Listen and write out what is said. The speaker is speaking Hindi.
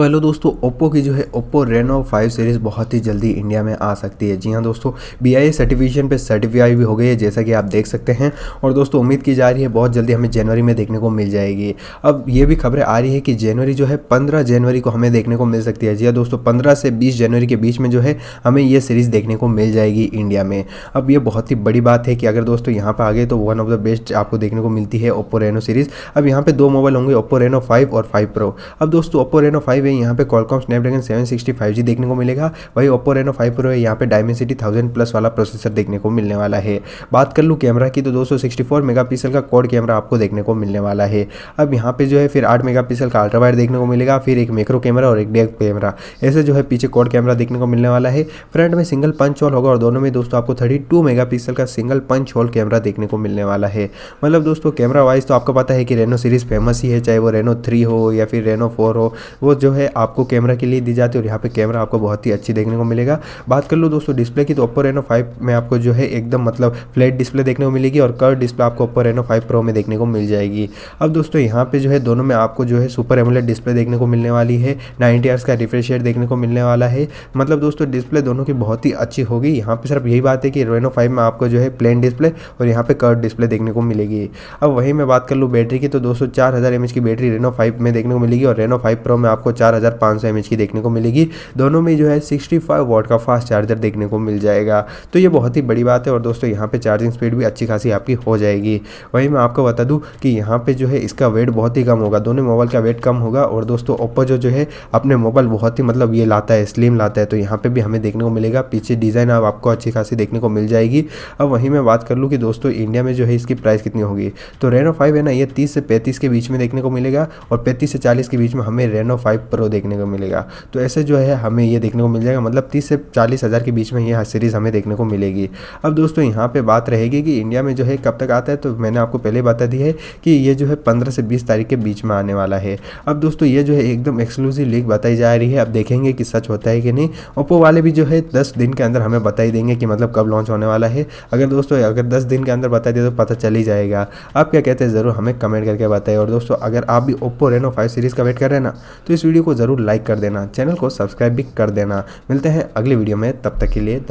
तो हेलो दोस्तों ओप्पो की जो है ओप्पो रेनो 5 सीरीज़ बहुत ही जल्दी इंडिया में आ सकती है जी हाँ दोस्तों बी आई सर्टिफिकेशन पे सर्टिफाई भी हो गई है जैसा कि आप देख सकते हैं और दोस्तों उम्मीद की जा रही है बहुत जल्दी हमें जनवरी में देखने को मिल जाएगी अब ये भी खबरें आ रही है कि जनवरी जो है पंद्रह जनवरी को हमें देखने को मिल सकती है जी हाँ दोस्तों पंद्रह से बीस जनवरी के बीच में जो है हमें ये सीरीज़ देखने को मिल जाएगी इंडिया में अब ये बहुत ही बड़ी बात है कि अगर दोस्तों यहाँ पर आ गए तो वन ऑफ द बेस्ट आपको देखने को मिलती है ओप्पो रेनो सीरीज़ अब यहाँ पर दो मोबाइल होंगे ओप्पो रेनो फाइव और फाइव प्रो अब दोस्तों ओप्पो रेनो फाइव में यहाँ पे Qualcomm Snapdragon seven sixty five G देखने को मिलेगा वही ओप्पो रेनो फाइव प्रो है यहाँ पे डायमेंसिटी थाउजेंड प्लस वाला प्रोसेसर देखने को मिलने वाला है बात कर लूँ कैमरा की तो दो सौ सिक्सटी का कोड कैमरा आपको देखने को मिलने वाला है अब यहाँ पे जो है फिर आठ मेगा पिक्सल का अल्ट्रावाइड देखने को मिलेगा फिर एक मेक्रो कैमरा और एक डेक कैमरा ऐसे जो है पीछे कोड कैमरा देखने को मिलने वाला है फ्रंट में सिंगल पंच होल होगा और दोनों में दोस्तों आपको थर्टी टू का सिंगल पंच होल कैमरा देखने को मिलने वाला है मतलब दोस्तों कैमरा वाइज तो आपको पता है कि रेनो सीरीज़ फेमस ही है चाहे वो रेनो थ्री हो या फिर रेनो फोर हो वो जो है आपको कैमरा के लिए दी जाती है और यहाँ पे कैमरा आपको बहुत ही अच्छी देखने को मिलेगा बात कर लो दोस्तों डिस्प्ले की तो ओप्पो रेनो फाइव में आपको जो है एकदम मतलब फ्लैट डिस्प्ले देखने को मिलेगी और कर डिस्प्ले आपको ओप्पो रेनो फाइव प्रो में देखने को मिल जाएगी अब दोस्तों यहाँ पे जो है दोनों में आपको जो है सुपर एमुलेट डिस्प्ले देखने को मिलने वाली है नाइनटी आर्स का रिफ्रेश रेट देखने को मिलने वाला है मतलब दोस्तों डिस्प्ले दोनों की बहुत ही अच्छी होगी यहाँ पर सिर्फ यही बात है कि रेनो फाइव में आपको जो है प्लेन डिस्प्ले और यहाँ पे कर डिस्प्ले देखने को मिलेगी अब वहीं मैं बात कर लूँ बैटरी की तो दोस्तों चार हज़ार की बैटरी रेनो फाइव में देखने को मिलेगी और रेनो फाइव प्रो में आपको चार हज़ार पाँच सौ की देखने को मिलेगी दोनों में जो है सिक्सटी फाइव वॉट का फास्ट चार्जर देखने को मिल जाएगा तो ये बहुत ही बड़ी बात है और दोस्तों यहाँ पर चार्जिंग स्पीड भी अच्छी खासी आपकी हो जाएगी वहीं मैं आपको बता दूँ कि यहाँ पर जो है इसका वेट बहुत ही कम होगा दोनों मोबाइल का वेट कम होगा और दोस्तों ओप्पो जो जो है अपने मोबाइल बहुत ही मतलब ये लाता है स्लिम लाता है तो यहाँ पर भी हमें देखने को मिलेगा पीछे डिज़ाइन अब आपको अच्छी खासी देखने को मिल जाएगी अब वहीं मैं बात कर लूँ कि दोस्तों इंडिया में जो है इसकी प्राइस कितनी होगी तो रेनो फाइव है ना ये तीस से पैंतीस के बीच में देखने को मिलेगा और पैंतीस से चालीस के बीच में हमें रेनो फाइव प्रो देखने को मिलेगा तो ऐसे जो है हमें ये देखने को मिल जाएगा मतलब तीस से चालीस हज़ार के बीच में ये सीरीज़ हमें देखने को मिलेगी अब दोस्तों यहाँ पर बात रहेगी कि इंडिया में जो है कब तक आता है तो मैंने आपको पहले बता दी है कि ये जो है पंद्रह से बीस तारीख के बीच में आने वाला है अब दोस्तों ये जो है एकदम एक्सक्लूसिव लीक बताई जा रही है अब देखेंगे कि सच होता है कि नहीं ओप्पो वाले भी जो है दस दिन के अंदर हमें बताई देंगे कि मतलब कब लॉन्च होने वाला है अगर दोस्तों अगर दस दिन के अंदर बता दिया तो पता चल ही जाएगा आप क्या कहते हैं ज़रूर हमें कमेंट करके बताए और दोस्तों अगर आप भी ओप्पो रेनो फाइव सीरीज़ का वेट कर रहे हैं ना तो इस वीडियो वीडियो को ज़रूर लाइक कर देना चैनल को सब्सक्राइब भी कर देना मिलते हैं अगले वीडियो में तब तक के लिए